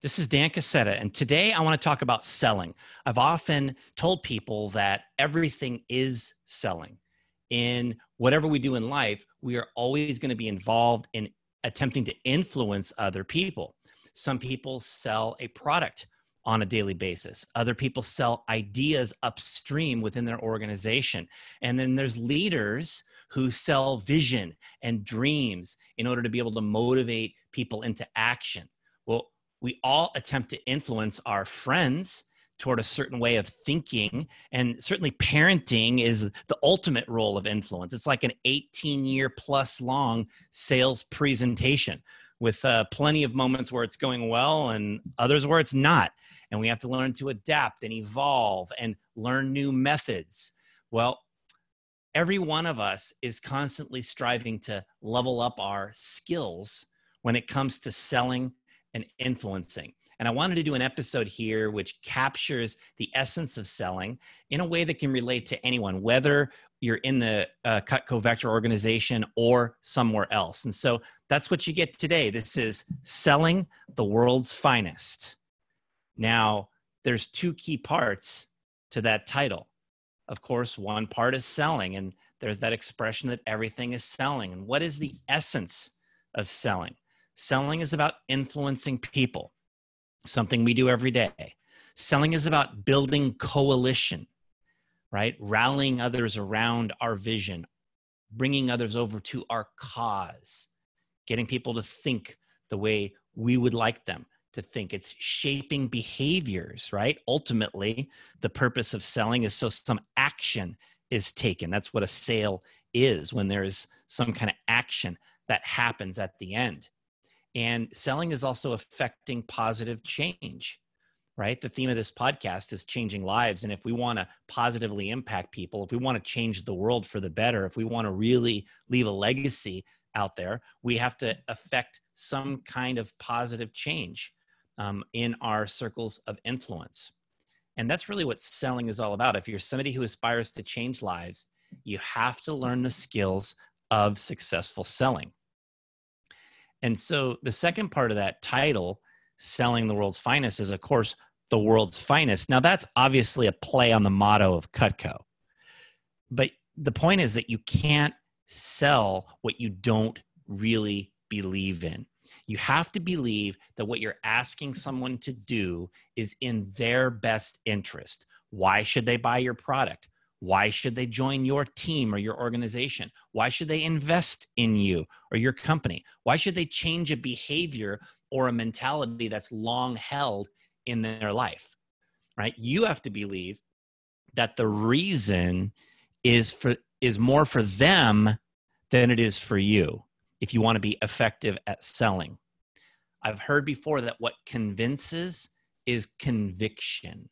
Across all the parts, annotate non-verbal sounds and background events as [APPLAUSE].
This is Dan Cassetta, and today I want to talk about selling. I've often told people that everything is selling. In whatever we do in life, we are always going to be involved in attempting to influence other people. Some people sell a product on a daily basis, other people sell ideas upstream within their organization. And then there's leaders who sell vision and dreams in order to be able to motivate people into action we all attempt to influence our friends toward a certain way of thinking. And certainly, parenting is the ultimate role of influence. It's like an 18 year plus long sales presentation with uh, plenty of moments where it's going well and others where it's not. And we have to learn to adapt and evolve and learn new methods. Well, every one of us is constantly striving to level up our skills when it comes to selling and influencing. And I wanted to do an episode here which captures the essence of selling in a way that can relate to anyone, whether you're in the uh, Cutco Vector organization or somewhere else. And so that's what you get today. This is selling the world's finest. Now, there's two key parts to that title. Of course, one part is selling, and there's that expression that everything is selling. And what is the essence of selling? Selling is about influencing people, something we do every day. Selling is about building coalition, right? Rallying others around our vision, bringing others over to our cause, getting people to think the way we would like them to think. It's shaping behaviors, right? Ultimately, the purpose of selling is so some action is taken. That's what a sale is when there is some kind of action that happens at the end. And selling is also affecting positive change, right? The theme of this podcast is changing lives. And if we want to positively impact people, if we want to change the world for the better, if we want to really leave a legacy out there, we have to affect some kind of positive change um, in our circles of influence. And that's really what selling is all about. If you're somebody who aspires to change lives, you have to learn the skills of successful selling. And so the second part of that title, Selling the World's Finest, is of course the world's finest. Now that's obviously a play on the motto of Cutco. But the point is that you can't sell what you don't really believe in. You have to believe that what you're asking someone to do is in their best interest. Why should they buy your product? Why should they join your team or your organization? Why should they invest in you or your company? Why should they change a behavior or a mentality that's long held in their life? Right? You have to believe that the reason is for is more for them than it is for you if you want to be effective at selling. I've heard before that what convinces is conviction.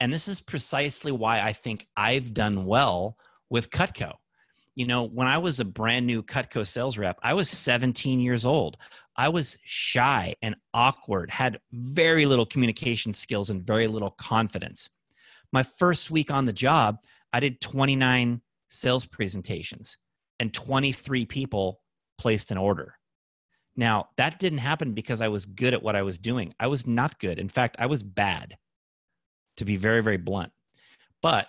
And this is precisely why I think I've done well with Cutco. You know, when I was a brand new Cutco sales rep, I was 17 years old. I was shy and awkward, had very little communication skills and very little confidence. My first week on the job, I did 29 sales presentations and 23 people placed an order. Now, that didn't happen because I was good at what I was doing. I was not good. In fact, I was bad to be very, very blunt. But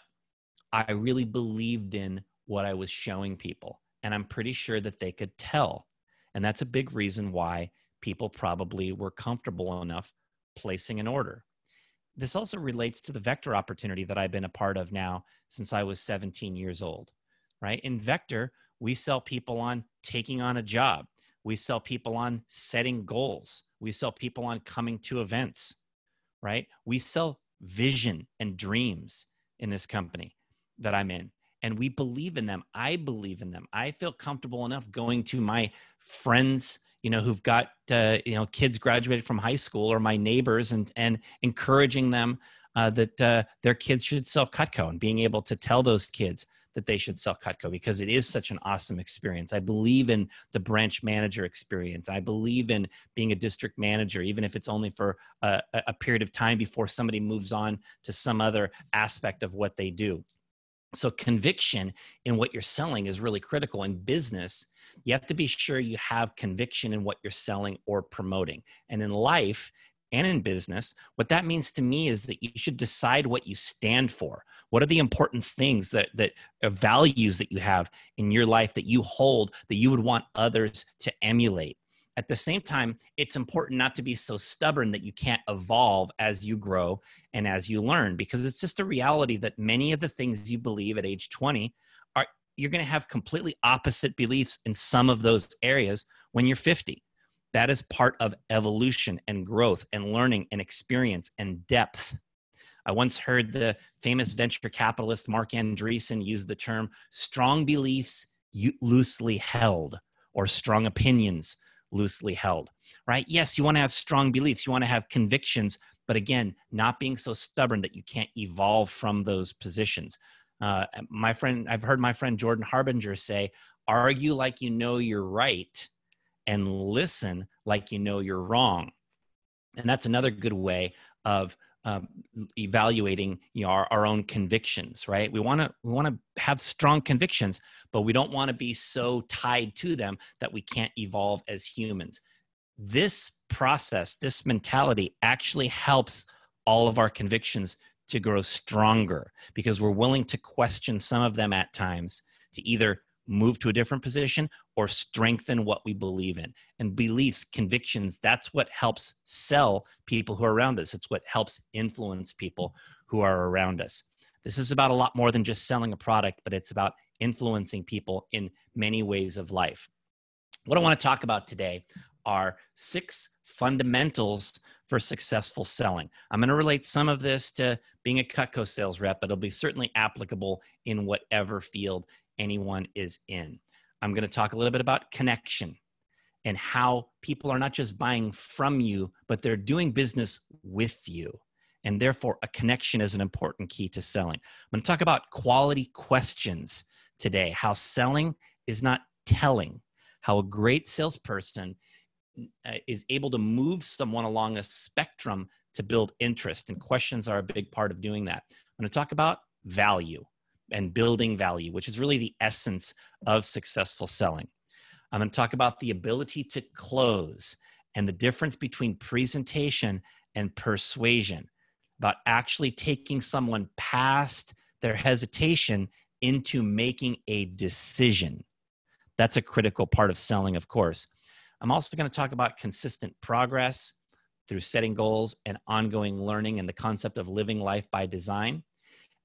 I really believed in what I was showing people. And I'm pretty sure that they could tell. And that's a big reason why people probably were comfortable enough placing an order. This also relates to the Vector opportunity that I've been a part of now since I was 17 years old, right? In Vector, we sell people on taking on a job, we sell people on setting goals, we sell people on coming to events, right? We sell vision and dreams in this company that I'm in. And we believe in them. I believe in them. I feel comfortable enough going to my friends, you know, who've got, uh, you know, kids graduated from high school or my neighbors and, and encouraging them uh, that uh, their kids should sell Cutco and being able to tell those kids that they should sell Cutco because it is such an awesome experience. I believe in the branch manager experience. I believe in being a district manager, even if it's only for a, a period of time before somebody moves on to some other aspect of what they do. So, conviction in what you're selling is really critical in business. You have to be sure you have conviction in what you're selling or promoting. And in life, and in business, what that means to me is that you should decide what you stand for. What are the important things that that uh, values that you have in your life that you hold that you would want others to emulate? At the same time, it's important not to be so stubborn that you can't evolve as you grow and as you learn because it's just a reality that many of the things you believe at age 20 are you're going to have completely opposite beliefs in some of those areas when you're 50 that is part of evolution and growth and learning and experience and depth. I once heard the famous venture capitalist Mark Andreessen use the term strong beliefs loosely held or strong opinions loosely held, right? Yes, you want to have strong beliefs, you want to have convictions, but again, not being so stubborn that you can't evolve from those positions. Uh, my friend, I've heard my friend Jordan Harbinger say, argue like you know you're right and listen like you know you're wrong. And that's another good way of um, evaluating you know, our, our own convictions, right? We want to we want to have strong convictions, but we don't want to be so tied to them that we can't evolve as humans. This process, this mentality, actually helps all of our convictions to grow stronger because we're willing to question some of them at times to either move to a different position, or strengthen what we believe in. And beliefs, convictions, that's what helps sell people who are around us. It's what helps influence people who are around us. This is about a lot more than just selling a product, but it's about influencing people in many ways of life. What I want to talk about today are six fundamentals for successful selling. I'm going to relate some of this to being a Cutco sales rep, but it'll be certainly applicable in whatever field anyone is in. I'm going to talk a little bit about connection and how people are not just buying from you, but they're doing business with you. And therefore, a connection is an important key to selling. I'm going to talk about quality questions today, how selling is not telling, how a great salesperson uh, is able to move someone along a spectrum to build interest. And questions are a big part of doing that. I'm going to talk about value and building value, which is really the essence of successful selling. I'm going to talk about the ability to close and the difference between presentation and persuasion, about actually taking someone past their hesitation into making a decision. That's a critical part of selling, of course. I'm also going to talk about consistent progress through setting goals and ongoing learning and the concept of living life by design.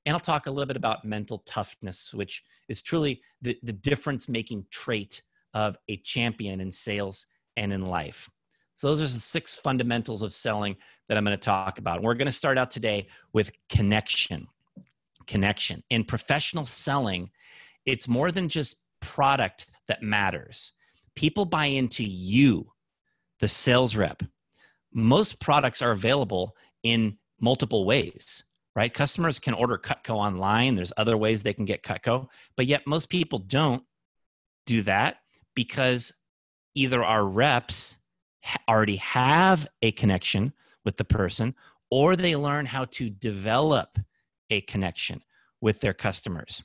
And I'll talk a little bit about mental toughness, which is truly the, the difference making trait of a champion in sales and in life. So, those are the six fundamentals of selling that I'm going to talk about. And we're going to start out today with connection. Connection. In professional selling, it's more than just product that matters. People buy into you, the sales rep. Most products are available in multiple ways right? Customers can order Cutco online. There's other ways they can get Cutco, but yet most people don't do that because either our reps already have a connection with the person or they learn how to develop a connection with their customers.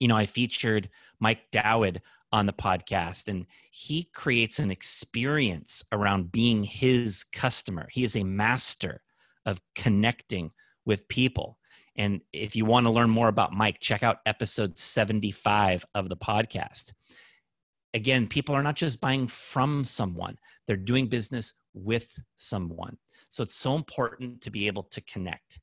You know, I featured Mike Dowd on the podcast, and he creates an experience around being his customer. He is a master of connecting with people. And if you want to learn more about Mike, check out episode 75 of the podcast. Again, people are not just buying from someone, they're doing business with someone. So it's so important to be able to connect.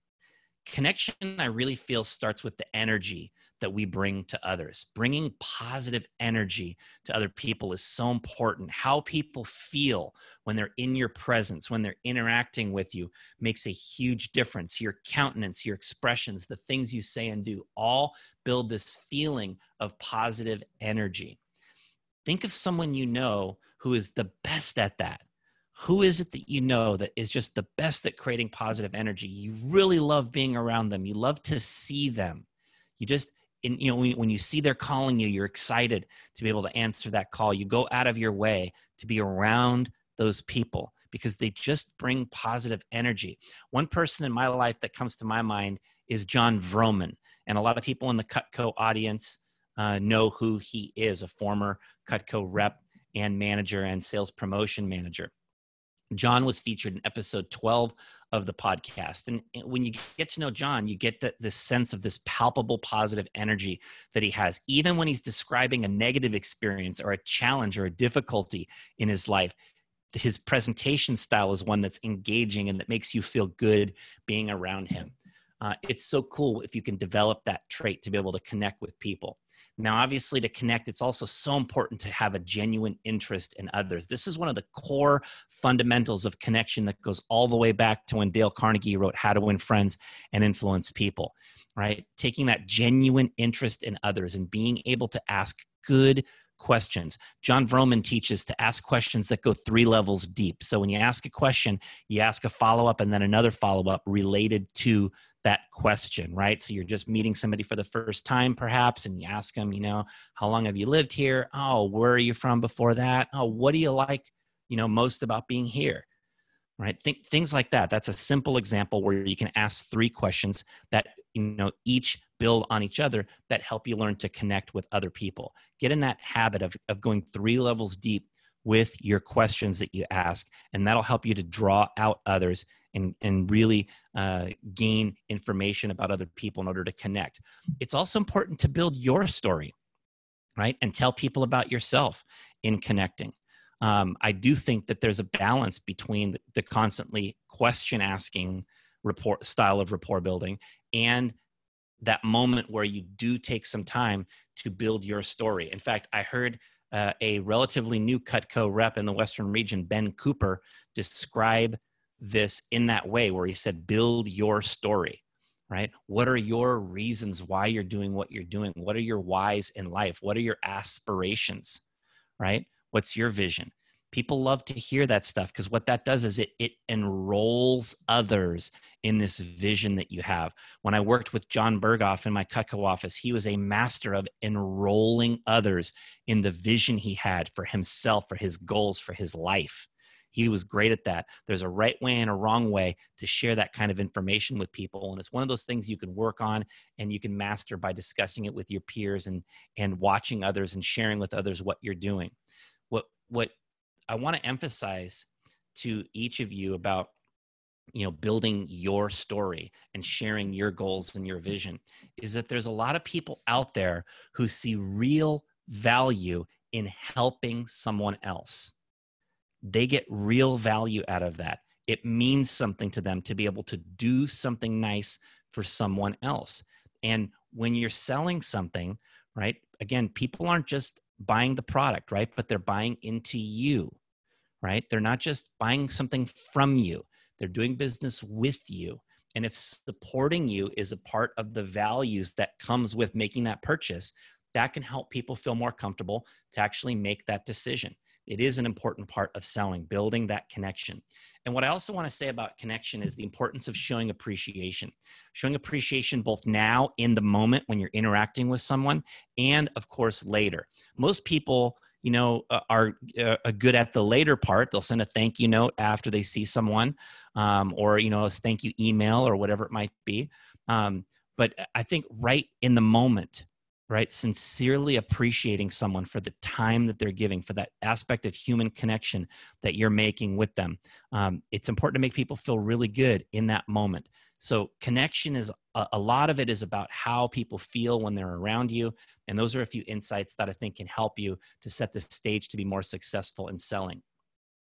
Connection, I really feel, starts with the energy that we bring to others. Bringing positive energy to other people is so important. How people feel when they're in your presence, when they're interacting with you, makes a huge difference. Your countenance, your expressions, the things you say and do all build this feeling of positive energy. Think of someone you know who is the best at that. Who is it that you know that is just the best at creating positive energy? You really love being around them. You love to see them. You just in, you know when, when you see they're calling you you're excited to be able to answer that call you go out of your way to be around those people because they just bring positive energy one person in my life that comes to my mind is john vroman and a lot of people in the cutco audience uh, know who he is a former cutco rep and manager and sales promotion manager John was featured in episode 12 of the podcast. And when you get to know John, you get the, the sense of this palpable positive energy that he has. Even when he's describing a negative experience or a challenge or a difficulty in his life, his presentation style is one that's engaging and that makes you feel good being around him. Uh, it's so cool if you can develop that trait to be able to connect with people. Now, obviously, to connect, it's also so important to have a genuine interest in others. This is one of the core fundamentals of connection that goes all the way back to when Dale Carnegie wrote How to Win Friends and Influence People, right? Taking that genuine interest in others and being able to ask good questions. John Vroman teaches to ask questions that go three levels deep. So when you ask a question, you ask a follow up and then another follow up related to that question, right? So you're just meeting somebody for the first time, perhaps, and you ask them, you know, how long have you lived here? Oh, where are you from before that? Oh, what do you like, you know, most about being here? Right? Think, things like that. That's a simple example where you can ask three questions that, you know, each build on each other that help you learn to connect with other people. Get in that habit of, of going three levels deep with your questions that you ask, and that'll help you to draw out others and, and really uh, gain information about other people in order to connect. It's also important to build your story, right? And tell people about yourself in connecting. Um, I do think that there's a balance between the, the constantly question asking report style of rapport building and that moment where you do take some time to build your story. In fact, I heard uh, a relatively new Cutco rep in the Western region, Ben Cooper, describe this in that way, where he said, build your story, right? What are your reasons why you're doing what you're doing? What are your whys in life? What are your aspirations, right? What's your vision? people love to hear that stuff because what that does is it it enrolls others in this vision that you have when i worked with john berghoff in my cutco office he was a master of enrolling others in the vision he had for himself for his goals for his life he was great at that there's a right way and a wrong way to share that kind of information with people and it's one of those things you can work on and you can master by discussing it with your peers and and watching others and sharing with others what you're doing what what I want to emphasize to each of you about you know building your story and sharing your goals and your vision is that there's a lot of people out there who see real value in helping someone else they get real value out of that it means something to them to be able to do something nice for someone else and when you're selling something right again people aren't just buying the product, right? But they're buying into you, right? They're not just buying something from you, they're doing business with you. And if supporting you is a part of the values that comes with making that purchase, that can help people feel more comfortable to actually make that decision it is an important part of selling, building that connection. And what I also want to say about connection is the importance of showing appreciation, showing appreciation both now in the moment when you're interacting with someone, and of course later. Most people you know are uh, good at the later part they'll send a thank you note after they see someone um, or you know a thank you email or whatever it might be um, but i think right in the moment right? Sincerely appreciating someone for the time that they're giving, for that aspect of human connection that you're making with them. Um, it's important to make people feel really good in that moment. So, connection is a, a lot of it is about how people feel when they're around you. And those are a few insights that I think can help you to set the stage to be more successful in selling.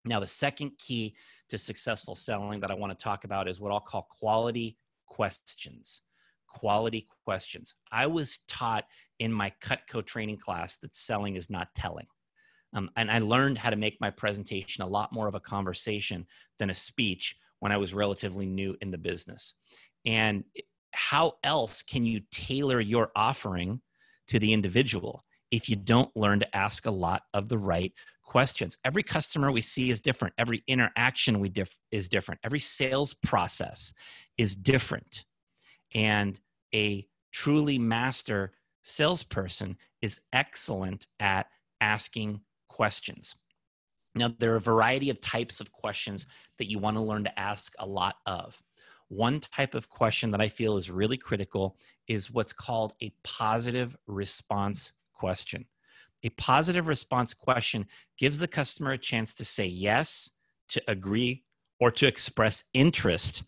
Now, the second key to successful selling that I want to talk about is what I'll call quality questions quality questions. I was taught in my Cutco training class that selling is not telling. Um, and I learned how to make my presentation a lot more of a conversation than a speech when I was relatively new in the business. And how else can you tailor your offering to the individual if you don't learn to ask a lot of the right questions? Every customer we see is different, every interaction we diff- is different, every sales process is different. And a truly master salesperson is excellent at asking questions. Now, there are a variety of types of questions that you want to learn to ask a lot of. One type of question that I feel is really critical is what's called a positive response question. A positive response question gives the customer a chance to say yes, to agree, or to express interest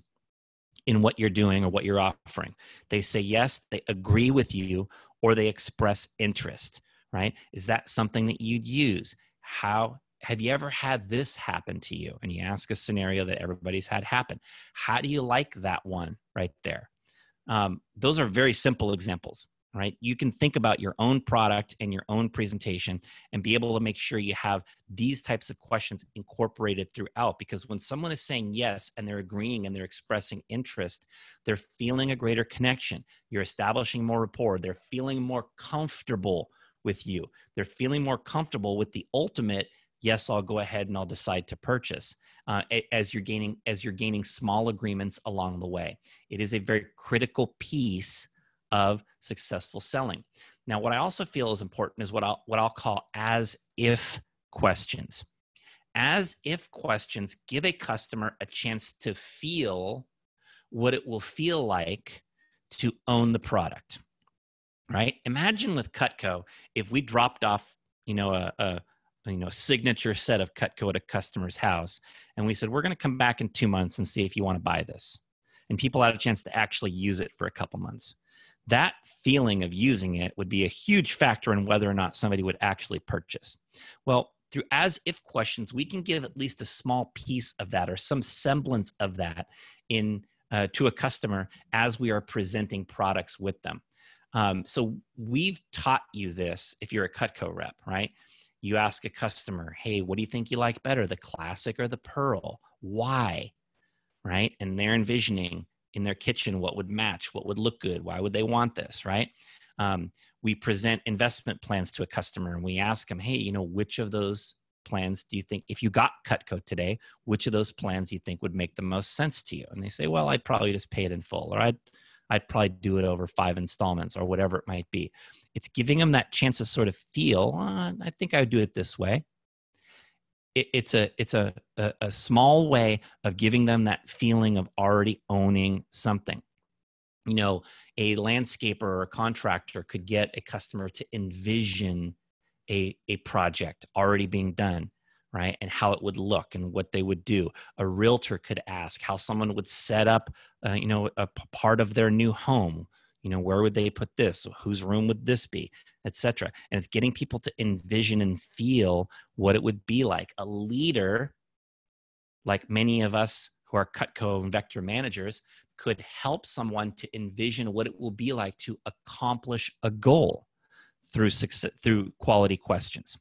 in what you're doing or what you're offering. They say yes, they agree with you, or they express interest, right? Is that something that you'd use? How have you ever had this happen to you? And you ask a scenario that everybody's had happen. How do you like that one right there? Um, those are very simple examples right? You can think about your own product and your own presentation and be able to make sure you have these types of questions incorporated throughout. Because when someone is saying yes and they're agreeing and they're expressing interest, they're feeling a greater connection. You're establishing more rapport. They're feeling more comfortable with you. They're feeling more comfortable with the ultimate yes i'll go ahead and i'll decide to purchase uh, as you're gaining as you're gaining small agreements along the way it is a very critical piece of successful selling. Now, what I also feel is important is what I'll, what I'll call as if questions. As if questions give a customer a chance to feel what it will feel like to own the product, right? Imagine with Cutco, if we dropped off, you know, a, a you know, signature set of Cutco at a customer's house. And we said, we're going to come back in two months and see if you want to buy this. And people had a chance to actually use it for a couple months that feeling of using it would be a huge factor in whether or not somebody would actually purchase. Well, through as if questions, we can give at least a small piece of that or some semblance of that in uh, to a customer as we are presenting products with them. Um, so we've taught you this if you're a Cutco rep, right? You ask a customer, hey, what do you think you like better, the classic or the pearl? Why? Right? And they're envisioning in their kitchen what would match, what would look good, why would they want this, right? Um, we present investment plans to a customer and we ask them, hey, you know, which of those plans do you think, if you got Cutco today, which of those plans you think would make the most sense to you? And they say, well, I'd probably just pay it in full, or I'd, I'd probably do it over five installments or whatever it might be. It's giving them that chance to sort of feel, oh, I think I would do it this way it, it's a it's a, a a small way of giving them that feeling of already owning something you know a landscaper or a contractor could get a customer to envision a, a project already being done right and how it would look and what they would do a realtor could ask how someone would set up uh, you know a p- part of their new home you know where would they put this whose room would this be etc and it's getting people to envision and feel what it would be like a leader like many of us who are cutco and vector managers could help someone to envision what it will be like to accomplish a goal through success, through quality questions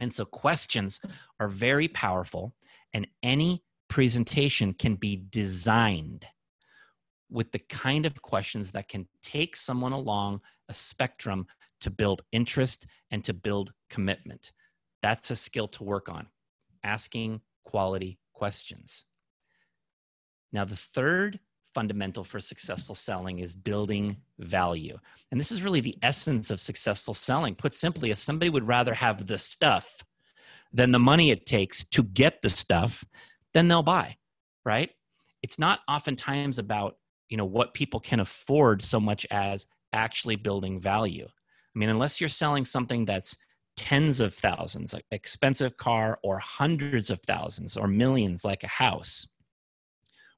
and so questions are very powerful and any presentation can be designed with the kind of questions that can take someone along a spectrum to build interest and to build commitment. That's a skill to work on, asking quality questions. Now, the third fundamental for successful selling is building value. And this is really the essence of successful selling. Put simply, if somebody would rather have the stuff than the money it takes to get the stuff, then they'll buy, right? It's not oftentimes about you know what people can afford so much as actually building value i mean unless you're selling something that's tens of thousands like expensive car or hundreds of thousands or millions like a house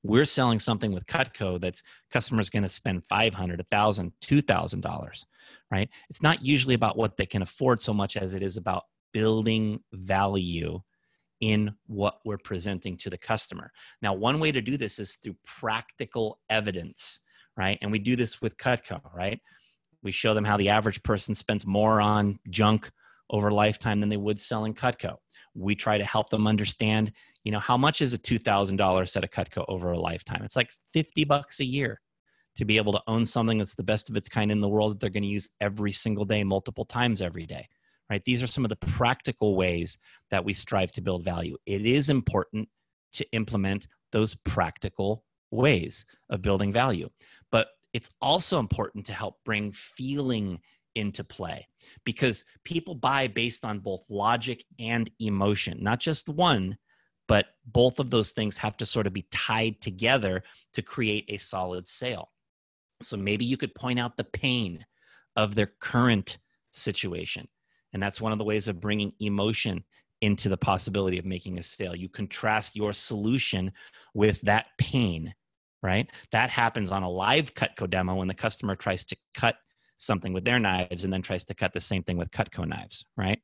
we're selling something with cutco that's customers going to spend 500 1000 2000 dollars right it's not usually about what they can afford so much as it is about building value in what we're presenting to the customer. Now, one way to do this is through practical evidence, right? And we do this with Cutco, right? We show them how the average person spends more on junk over lifetime than they would selling Cutco. We try to help them understand, you know, how much is a $2,000 set of Cutco over a lifetime? It's like 50 bucks a year to be able to own something that's the best of its kind in the world that they're going to use every single day, multiple times every day right? These are some of the practical ways that we strive to build value. It is important to implement those practical ways of building value, but it's also important to help bring feeling into play because people buy based on both logic and emotion, not just one, but both of those things have to sort of be tied together to create a solid sale. So maybe you could point out the pain of their current situation. And that's one of the ways of bringing emotion into the possibility of making a sale. You contrast your solution with that pain, right? That happens on a live Cutco demo when the customer tries to cut something with their knives and then tries to cut the same thing with Cutco knives, right?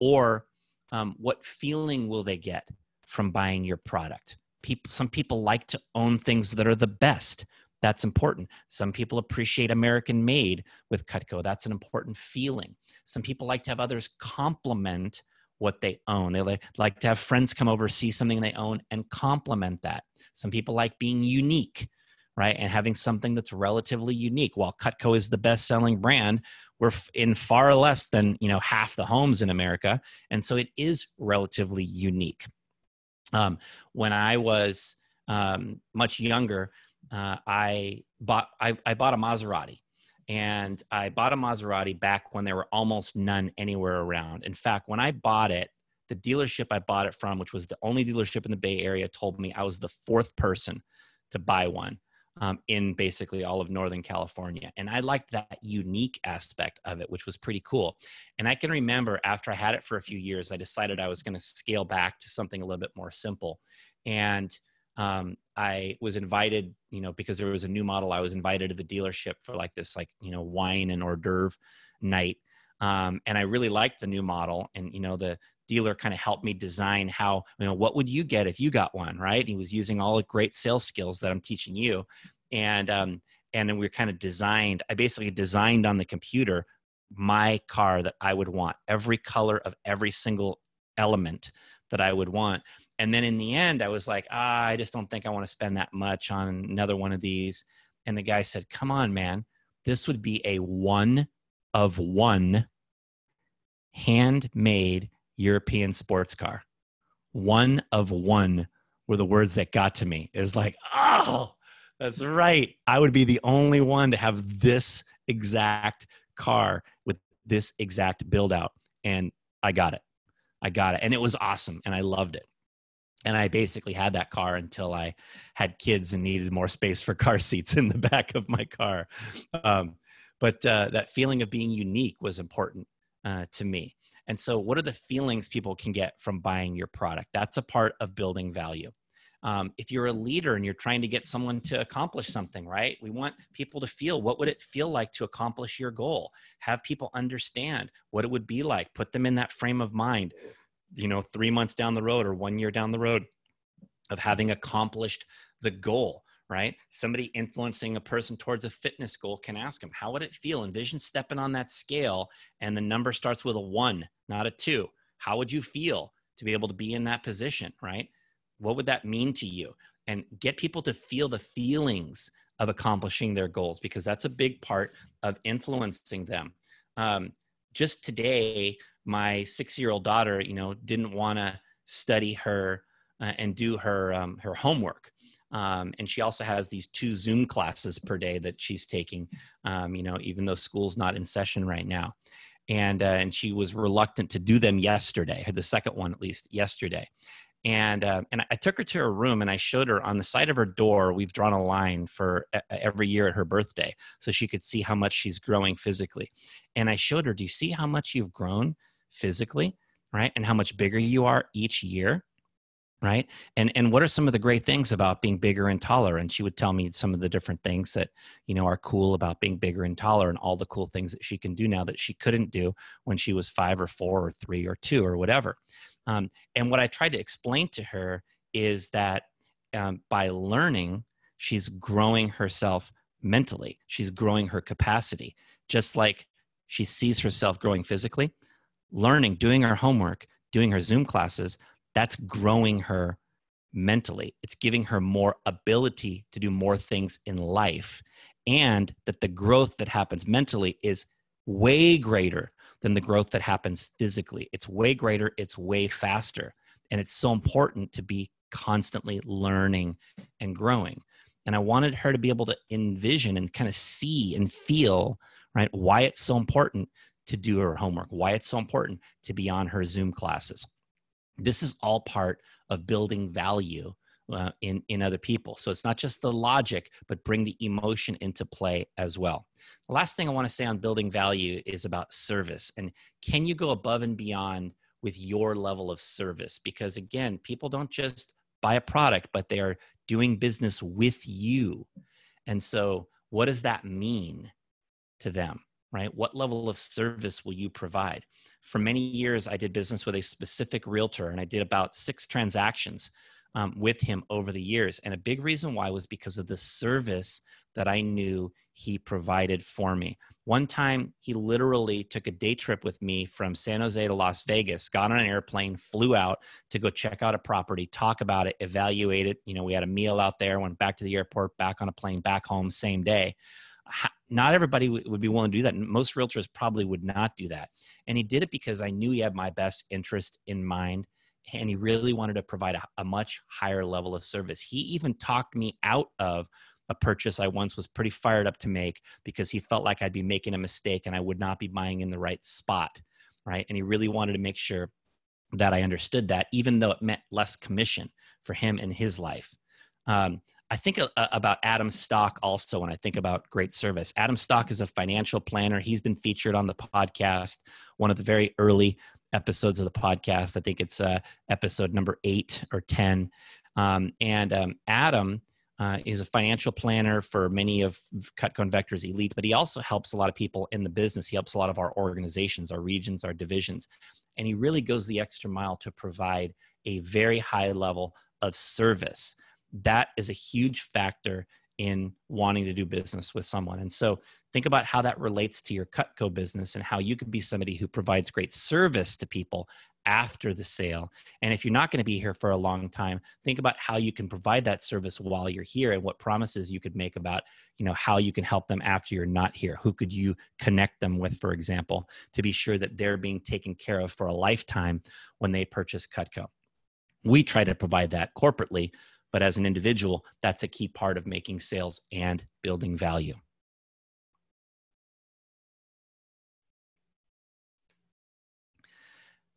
Or um, what feeling will they get from buying your product? People, some people like to own things that are the best. That's important. Some people appreciate American made with Cutco. That's an important feeling. Some people like to have others compliment what they own. They like, like to have friends come over, see something they own, and compliment that. Some people like being unique, right? And having something that's relatively unique. While Cutco is the best selling brand, we're in far less than you know half the homes in America, and so it is relatively unique. Um, when I was um, much younger, uh, I bought I, I bought a Maserati, and I bought a Maserati back when there were almost none anywhere around. In fact, when I bought it, the dealership I bought it from, which was the only dealership in the Bay Area, told me I was the fourth person to buy one um, in basically all of Northern California. And I liked that unique aspect of it, which was pretty cool. And I can remember after I had it for a few years, I decided I was going to scale back to something a little bit more simple. And um, I was invited, you know, because there was a new model. I was invited to the dealership for like this, like you know, wine and hors d'oeuvre night, um, and I really liked the new model. And you know, the dealer kind of helped me design how, you know, what would you get if you got one, right? And he was using all the great sales skills that I'm teaching you, and um, and then we are kind of designed. I basically designed on the computer my car that I would want, every color of every single element that I would want. And then in the end, I was like, ah, I just don't think I want to spend that much on another one of these. And the guy said, Come on, man, this would be a one of one handmade European sports car. One of one were the words that got to me. It was like, oh, that's right. I would be the only one to have this exact car with this exact build out. And I got it. I got it. And it was awesome. And I loved it and I basically had that car until I had kids and needed more space for car [LAUGHS] seats in the back of my car. Um, but uh, that feeling of being unique was important uh, to me. And so, what are the feelings people can get from buying your product? That's a part of building value. Um, if you're a leader and you're trying to get someone to accomplish something right we want people to feel what would it feel like to accomplish your goal have people understand what it would be like put them in that frame of mind you know, three months down the road or one year down the road of having accomplished the goal, right? Somebody influencing a person towards a fitness goal can ask them, How would it feel? Envision stepping on that scale and the number starts with a one, not a two. How would you feel to be able to be in that position, right? What would that mean to you? And get people to feel the feelings of accomplishing their goals because that's a big part of influencing them. Um, just today, my six year old daughter, you know, didn't want to study her uh, and do her um, her homework. Um, and she also has these two Zoom classes per day that she's taking. Um, you know, even though school's not in session right now, and uh, and she was reluctant to do them yesterday, the second one at least yesterday. And uh, and I took her to her room and I showed her on the side of her door. We've drawn a line for every year at her birthday, so she could see how much she's growing physically. And I showed her, "Do you see how much you've grown?" physically, right? And how much bigger you are each year, right? And and what are some of the great things about being bigger and taller? And she would tell me some of the different things that, you know, are cool about being bigger and taller and all the cool things that she can do now that she couldn't do when she was 5 or 4 or 3 or 2 or whatever. Um, and what I tried to explain to her is that um, by learning, she's growing herself mentally. She's growing her capacity, just like she sees herself growing physically learning, doing her homework, doing her Zoom classes, that's growing her mentally. It's giving her more ability to do more things in life. And that the growth that happens mentally is way greater than the growth that happens physically. It's way greater, it's way faster. And it's so important to be constantly learning and growing. And I wanted her to be able to envision and kind of see and feel, right, why it's so important to do her homework, why it's so important to be on her Zoom classes. This is all part of building value uh, in, in other people. So it's not just the logic, but bring the emotion into play as well. The last thing I want to say on building value is about service. And can you go above and beyond with your level of service? Because again, people don't just buy a product, but they are doing business with you. And so, what does that mean to them? right? What level of service will you provide? For many years, I did business with a specific realtor and I did about six transactions um, with him over the years. And a big reason why was because of the service that I knew he provided for me. One time, he literally took a day trip with me from San Jose to Las Vegas, got on an airplane, flew out to go check out a property, talk about it, evaluate it. You know, we had a meal out there, went back to the airport, back on a plane, back home, same day not everybody would be willing to do that. most realtors probably would not do that. And he did it because I knew he had my best interest in mind. And he really wanted to provide a, a, much higher level of service. He even talked me out of a purchase I once was pretty fired up to make because he felt like I'd be making a mistake and I would not be buying in the right spot. Right. And he really wanted to make sure that I understood that, even though it meant less commission for him in his life. Um, I think a, uh, a, uh, about Adam Stock also when I think about great service. Adam Stock is a financial planner. He's been featured on the podcast, one of the very early episodes of the podcast. I think it's uh, episode number eight or 10. Um, and um, Adam uh, is a financial planner for many of Cutco Vector's elite, but he also helps a lot of people in the business. He helps a lot of our organizations, our regions, our divisions. And he really goes the extra mile to provide a very high level of service that is a huge factor in wanting to do business with someone. And so think about how that relates to your Cutco business and how you could be somebody who provides great service to people after the sale. And if you're not going to be here for a long time, think about how you can provide that service while you're here and what promises you could make about, you know, how you can help them after you're not here. Who could you connect them with, for example, to be sure that they're being taken care of for a lifetime when they purchase Cutco. We try to provide that corporately but as an individual, that's a key part of making sales and building value.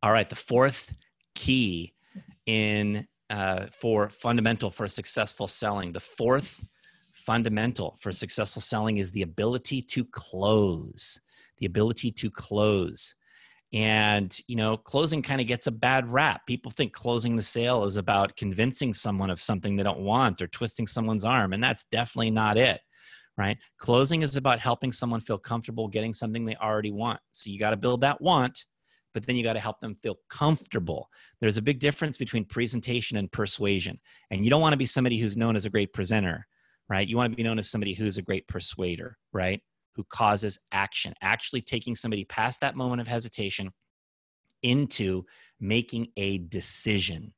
All right, the fourth key in uh, for fundamental for successful selling, the fourth fundamental for successful selling is the ability to close. The ability to close. And, you know, closing kind of gets a bad rap. People think closing the sale is about convincing someone of something they don't want or twisting someone's arm. And that's definitely not it, right? Closing is about helping someone feel comfortable getting something they already want. So you got to build that want, but then you got to help them feel comfortable. There's a big difference between presentation and persuasion. And you don't want to be somebody who's known as a great presenter, right? You want to be known as somebody who's a great persuader, right? who causes action, actually taking somebody past that moment of hesitation into making a decision.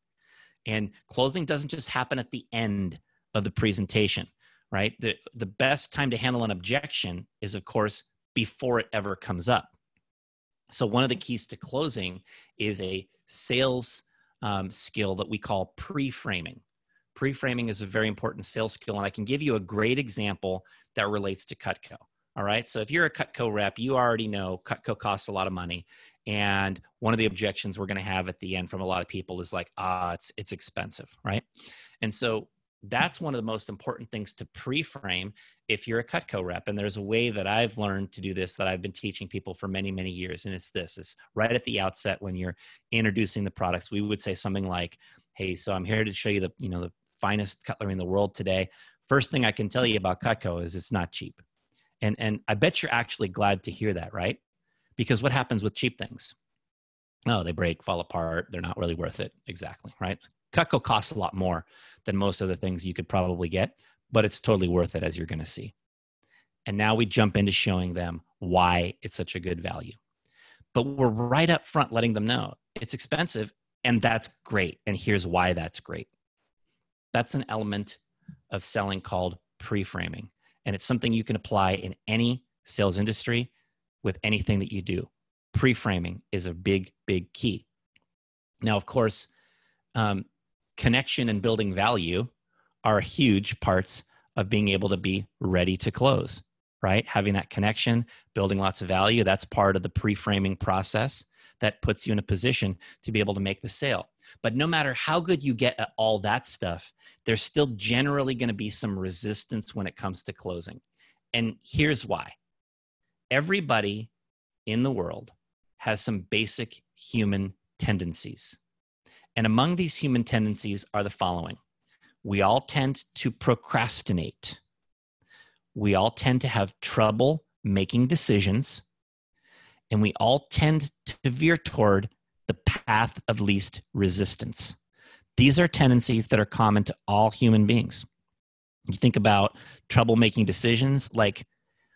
And closing doesn't just happen at the end of the presentation, right? The, the best time to handle an objection is, of course, before it ever comes up. So, one of the keys to closing is a sales um, skill that we call pre framing. Pre framing is a very important sales skill, and I can give you a great example that relates to Cutco. All right. So if you're a Cutco rep, you already know Cutco costs a lot of money. And one of the objections we're going to have at the end from a lot of people is like, ah, it's, it's expensive. Right. And so that's one of the most important things to pre-frame if you're a Cutco rep. And there's a way that I've learned to do this that I've been teaching people for many, many years. And it's this is right at the outset when you're introducing the products, we would say something like, Hey, so I'm here to show you the, you know, the finest cutlery in the world today. First thing I can tell you about Cutco is it's not cheap and and i bet you're actually glad to hear that right because what happens with cheap things oh they break fall apart they're not really worth it exactly right cutco costs a lot more than most of the things you could probably get but it's totally worth it as you're going to see and now we jump into showing them why it's such a good value but we're right up front letting them know it's expensive and that's great and here's why that's great that's an element of selling called pre-framing and it's something you can apply in any sales industry with anything that you do. Pre framing is a big, big key. Now, of course, um, connection and building value are huge parts of being able to be ready to close, right? Having that connection, building lots of value, that's part of the pre framing process that puts you in a position to be able to make the sale. But no matter how good you get at all that stuff, there's still generally going to be some resistance when it comes to closing. And here's why everybody in the world has some basic human tendencies. And among these human tendencies are the following we all tend to procrastinate, we all tend to have trouble making decisions, and we all tend to veer toward the path of least resistance. These are tendencies that are common to all human beings. You think about trouble making decisions, like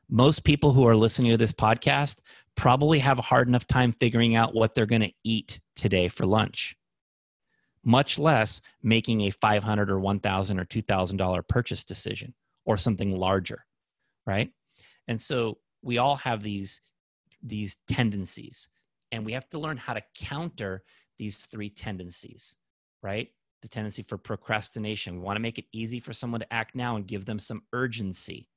most people who are listening to this podcast probably have a hard enough time figuring out what they're going to eat today for lunch, much less making a 500 or 1000 or $2,000 purchase decision or something larger, right? And so we all have these these tendencies and we have to learn how to counter these three tendencies, right? The tendency for procrastination. We want to make it easy for someone to act now and give them some urgency,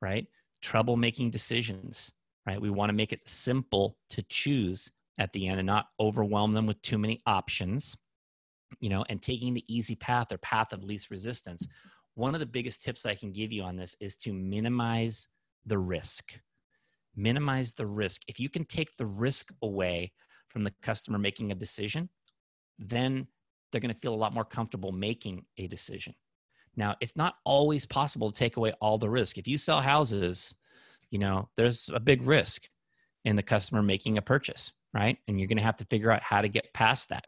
right? Trouble making decisions, right? We want to make it simple to choose at the end and not overwhelm them with too many options, you know, and taking the easy path or path of least resistance. One of the biggest tips I can give you on this is to minimize the risk, minimize the risk. If you can take the risk away from the customer making a decision, then they're going to feel a lot more comfortable making a decision. Now, it's not always possible to take away all the risk. If you sell houses, you know, there's a big risk in the customer making a purchase, right? And you're going to have to figure out how to get past that.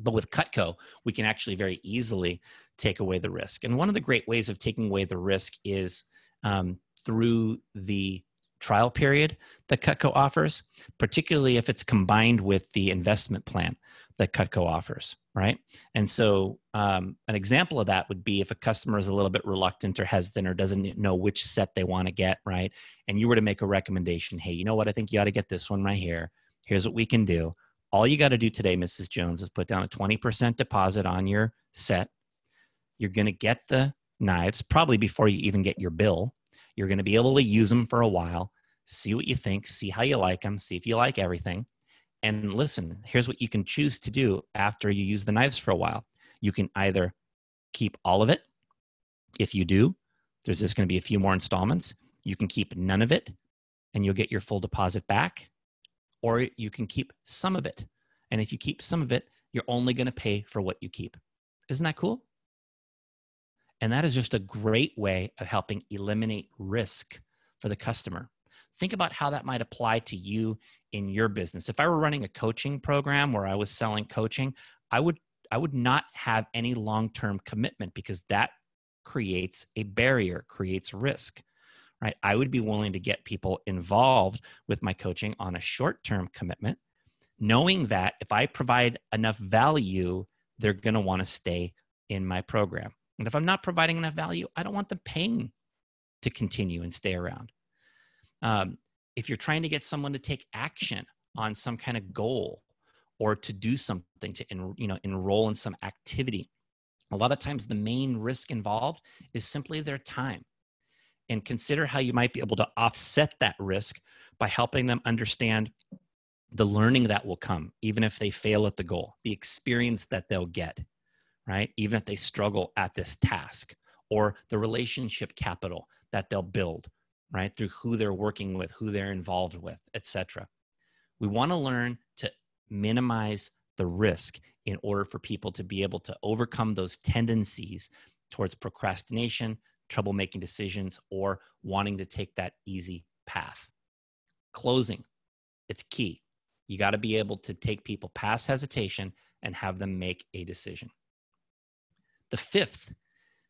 But with Cutco, we can actually very easily take away the risk. And one of the great ways of taking away the risk is um, through the trial period that Cutco offers, particularly if it's combined with the investment plan that Cutco offers, right? And so, um, an example of that would be if a customer is a little bit reluctant or hesitant or doesn't know which set they want to get, right? And you were to make a recommendation, hey, you know what? I think you ought to get this one right here. Here's what we can do. All you got to do today, Mrs. Jones, is put down a 20% deposit on your set. You're going to get the knives probably before you even get your bill you're going to be able to use them for a while, see what you think, see how you like them, see if you like everything. And listen, here's what you can choose to do after you use the knives for a while. You can either keep all of it. If you do, there's just going to be a few more installments. You can keep none of it and you'll get your full deposit back, or you can keep some of it. And if you keep some of it, you're only going to pay for what you keep. Isn't that cool? And that is just a great way of helping eliminate risk for the customer. Think about how that might apply to you in your business. If I were running a coaching program where I was selling coaching, I would I would not have any long-term commitment because that creates a barrier, creates risk. Right? I would be willing to get people involved with my coaching on a short-term commitment, knowing that if I provide enough value, they're going to want to stay in my program. And if I'm not providing enough value, I don't want the pain to continue and stay around. Um, if you're trying to get someone to take action on some kind of goal or to do something to en- you know enroll in some activity a lot of times the main risk involved is simply their time and consider how you might be able to offset that risk by helping them understand the learning that will come even if they fail at the goal the experience that they'll get right? Even if they struggle at this task or the relationship capital that they'll build, right? Through who they're working with, who they're involved with, etc. We want to learn to minimize the risk in order for people to be able to overcome those tendencies towards procrastination, trouble making decisions, or wanting to take that easy path. Closing, it's key. You got to be able to take people past hesitation and have them make a decision. The fifth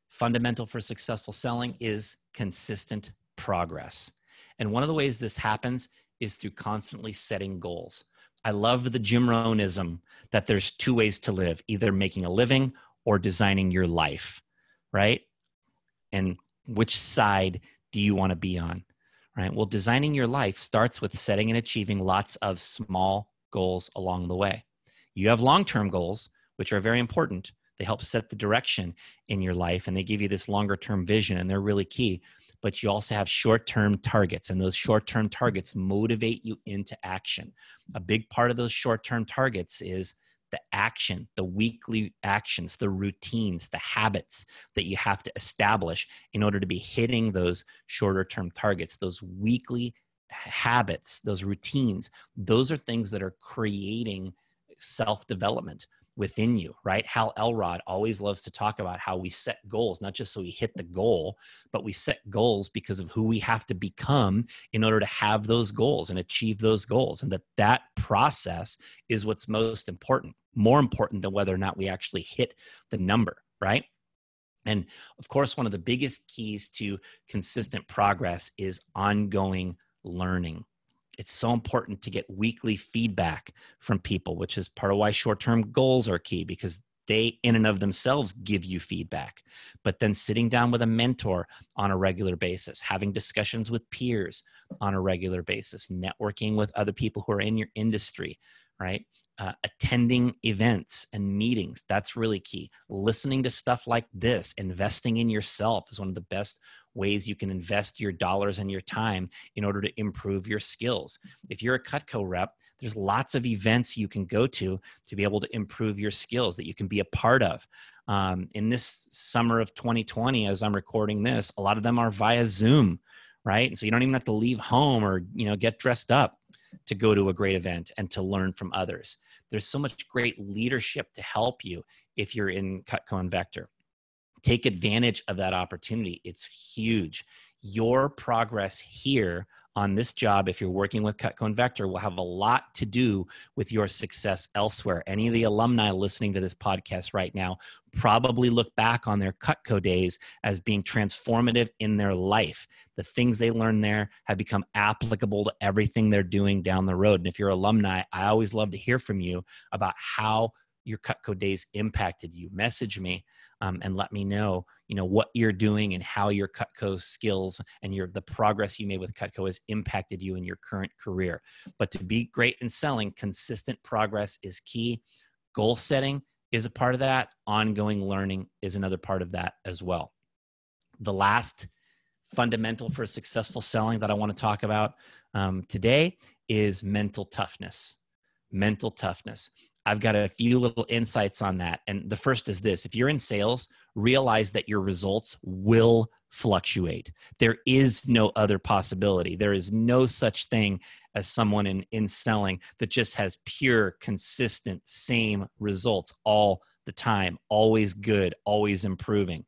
fundamental for successful selling is consistent progress. And one of the ways this happens is through constantly setting goals. I love the Jim Rohnism that there's two ways to live either making a living or designing your life, right? And which side do you want to be on, right? Well, designing your life starts with setting and achieving lots of small goals along the way. You have long term goals, which are very important, they help set the direction in your life and they give you this longer term vision, and they're really key. But you also have short term targets, and those short term targets motivate you into action. A big part of those short term targets is the action, the weekly actions, the routines, the habits that you have to establish in order to be hitting those shorter term targets, those weekly habits, those routines. Those are things that are creating self development within you, right? Hal Elrod always loves to talk about how we set goals, not just so we hit the goal, but we set goals because of who we have to become in order to have those goals and achieve those goals. And that that process is what's most important, more important than whether or not we actually hit the number, right? And of course, one of the biggest keys to consistent progress is ongoing learning it's so important to get weekly feedback from people, which is part of why short term goals are key because they, in and of themselves, give you feedback. But then sitting down with a mentor on a regular basis, having discussions with peers on a regular basis, networking with other people who are in your industry, right? Uh, attending events and meetings, that's really key. Listening to stuff like this, investing in yourself is one of the best ways you can invest your dollars and your time in order to improve your skills. If you're a Cutco rep, there's lots of events you can go to to be able to improve your skills that you can be a part of. Um, in this summer of 2020, as I'm recording this, a lot of them are via Zoom, right? And so you don't even have to leave home or you know get dressed up to go to a great event and to learn from others. There's so much great leadership to help you if you're in Cutco and Vector. Take advantage of that opportunity. It's huge. Your progress here on this job, if you're working with Cutco and Vector, will have a lot to do with your success elsewhere. Any of the alumni listening to this podcast right now probably look back on their Cutco days as being transformative in their life. The things they learned there have become applicable to everything they're doing down the road. And if you're alumni, I always love to hear from you about how your Cutco days impacted you. Message me um, and let me know you know what you're doing and how your Cutco skills and your the progress you made with Cutco has impacted you in your current career. But to be great in selling, consistent progress is key. Goal setting is a part of that. Ongoing learning is another part of that as well. The last fundamental for successful selling that I want to talk about um, today is mental toughness. Mental toughness. I've got a few little insights on that. And the first is this if you're in sales, realize that your results will fluctuate. There is no other possibility. There is no such thing as someone in, in selling that just has pure, consistent, same results all the time, always good, always improving.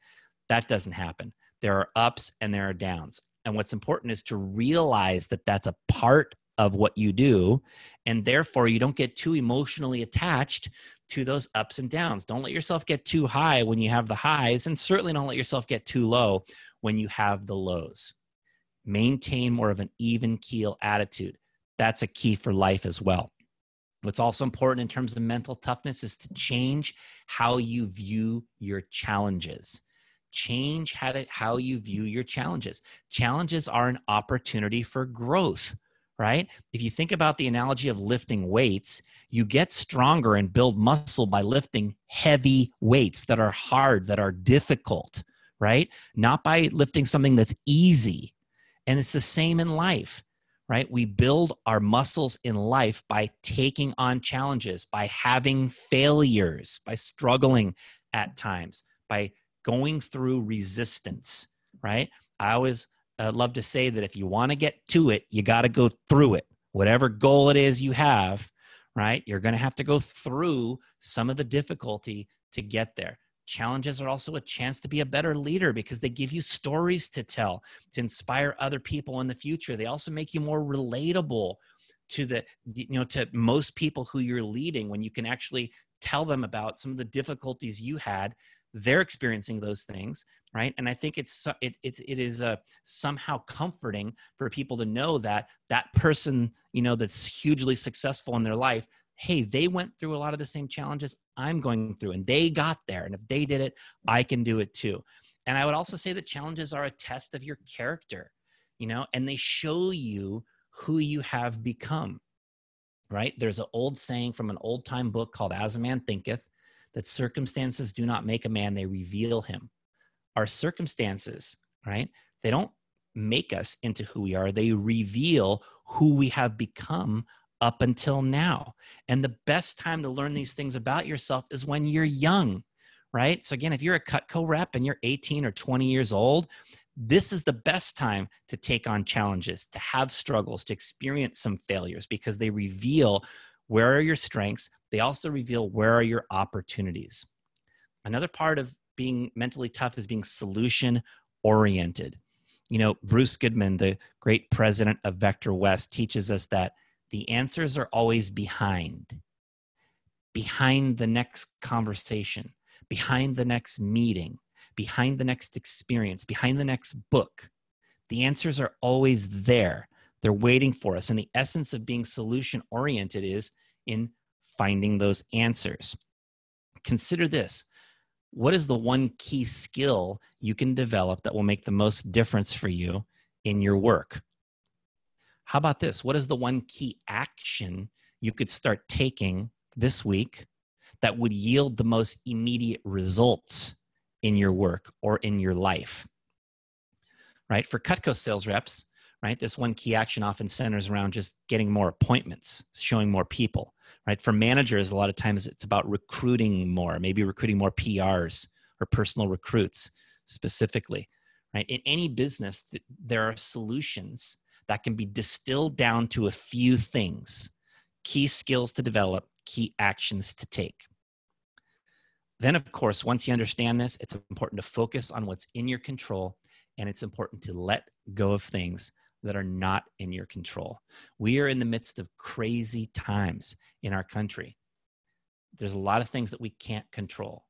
That doesn't happen. There are ups and there are downs. And what's important is to realize that that's a part of what you do. And therefore, you don't get too emotionally attached to those ups and downs. Don't let yourself get too high when you have the highs, and certainly don't let yourself get too low when you have the lows. Maintain more of an even keel attitude. That's a key for life as well. What's also important in terms of mental toughness is to change how you view your challenges. Change how, to, how you view your challenges. Challenges are an opportunity for growth right? If you think about the analogy of lifting weights, you get stronger and build muscle by lifting heavy weights that are hard, that are difficult, right? Not by lifting something that's easy. And it's the same in life, right? We build our muscles in life by taking on challenges, by having failures, by struggling at times, by going through resistance, right? I always uh, love to say that if you want to get to it, you got to go through it. Whatever goal it is you have, right? You're going to have to go through some of the difficulty to get there. Challenges are also a chance to be a better leader because they give you stories to tell to inspire other people in the future. They also make you more relatable to the you know to most people who you're leading when you can actually tell them about some of the difficulties you had they're experiencing those things right and i think it's it, it's it is uh, somehow comforting for people to know that that person you know that's hugely successful in their life hey they went through a lot of the same challenges i'm going through and they got there and if they did it i can do it too and i would also say that challenges are a test of your character you know and they show you who you have become right there's an old saying from an old time book called as a man thinketh that circumstances do not make a man, they reveal him. Our circumstances, right? They don't make us into who we are, they reveal who we have become up until now. And the best time to learn these things about yourself is when you're young, right? So, again, if you're a Cutco rep and you're 18 or 20 years old, this is the best time to take on challenges, to have struggles, to experience some failures because they reveal where are your strengths they also reveal where are your opportunities another part of being mentally tough is being solution oriented you know bruce goodman the great president of vector west teaches us that the answers are always behind behind the next conversation behind the next meeting behind the next experience behind the next book the answers are always there they're waiting for us. And the essence of being solution oriented is in finding those answers. Consider this what is the one key skill you can develop that will make the most difference for you in your work? How about this? What is the one key action you could start taking this week that would yield the most immediate results in your work or in your life? Right? For Cutco sales reps, right? This one key action often centers around just getting more appointments, showing more people, right? For managers, a lot of times it's about recruiting more, maybe recruiting more PRs or personal recruits specifically, right? In any business, there are solutions that can be distilled down to a few things key skills to develop, key actions to take. Then, of course, once you understand this, it's important to focus on what's in your control and it's important to let go of things that are not in your control. We are in the midst of crazy times in our country. There's a lot of things that we can't control,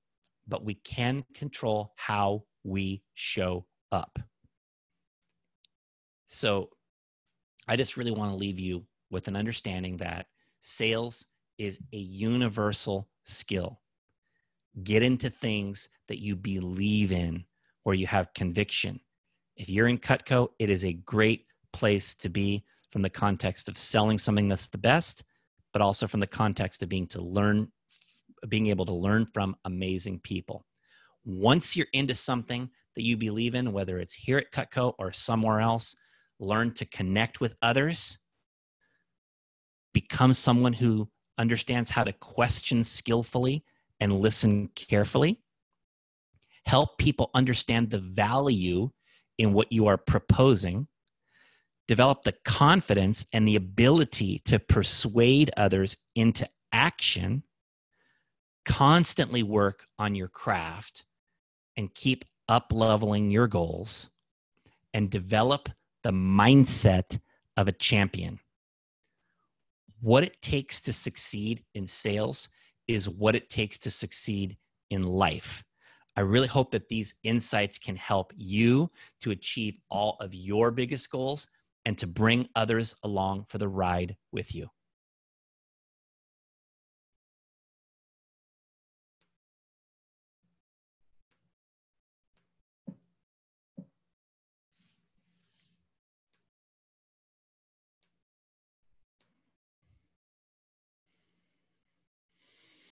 but we can control how we show up. So I just really want to leave you with an understanding that sales is a universal skill. Get into things that you believe in, where you have conviction. If you're in Cutco, it is a great place to be from the context of selling something that's the best, but also from the context of being to learn, being able to learn from amazing people. Once you're into something that you believe in, whether it's here at Cutco or somewhere else, learn to connect with others, become someone who understands how to question skillfully and listen carefully. Help people understand the value in what you are proposing develop the confidence and the ability to persuade others into action, constantly work on your craft and keep up leveling your goals and develop the mindset of a champion. What it takes to succeed in sales is what it takes to succeed in life. I really hope that these insights can help you to achieve all of your biggest goals and to bring others along for the ride with you.